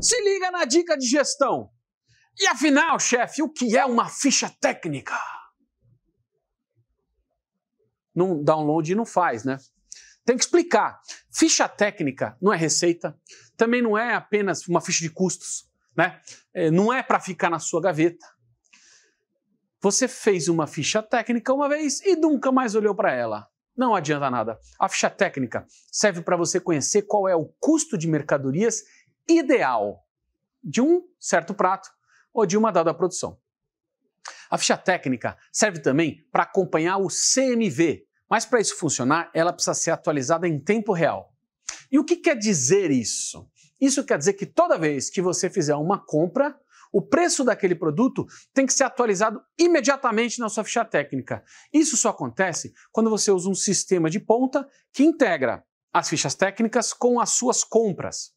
Se liga na dica de gestão. E afinal, chefe, o que é uma ficha técnica? Não download e não faz, né? Tem que explicar. Ficha técnica não é receita, também não é apenas uma ficha de custos, né? É, não é para ficar na sua gaveta. Você fez uma ficha técnica uma vez e nunca mais olhou para ela. Não adianta nada. A ficha técnica serve para você conhecer qual é o custo de mercadorias ideal de um certo prato ou de uma dada produção. A ficha técnica serve também para acompanhar o CMV, mas para isso funcionar, ela precisa ser atualizada em tempo real. E o que quer dizer isso? Isso quer dizer que toda vez que você fizer uma compra, o preço daquele produto tem que ser atualizado imediatamente na sua ficha técnica. Isso só acontece quando você usa um sistema de ponta que integra as fichas técnicas com as suas compras.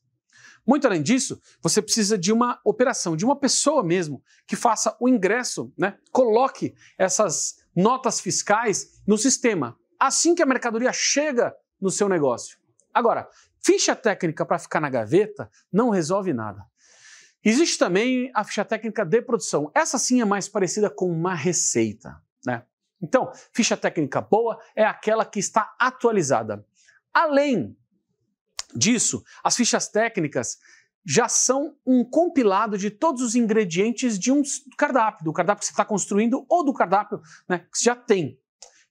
Muito além disso, você precisa de uma operação, de uma pessoa mesmo, que faça o ingresso, né? coloque essas notas fiscais no sistema, assim que a mercadoria chega no seu negócio. Agora, ficha técnica para ficar na gaveta não resolve nada. Existe também a ficha técnica de produção. Essa sim é mais parecida com uma receita. Né? Então, ficha técnica boa é aquela que está atualizada. Além disso, as fichas técnicas já são um compilado de todos os ingredientes de um cardápio, do cardápio que você está construindo ou do cardápio né, que você já tem.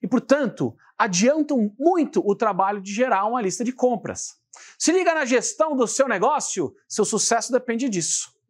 E, portanto, adiantam muito o trabalho de gerar uma lista de compras. Se liga na gestão do seu negócio, seu sucesso depende disso.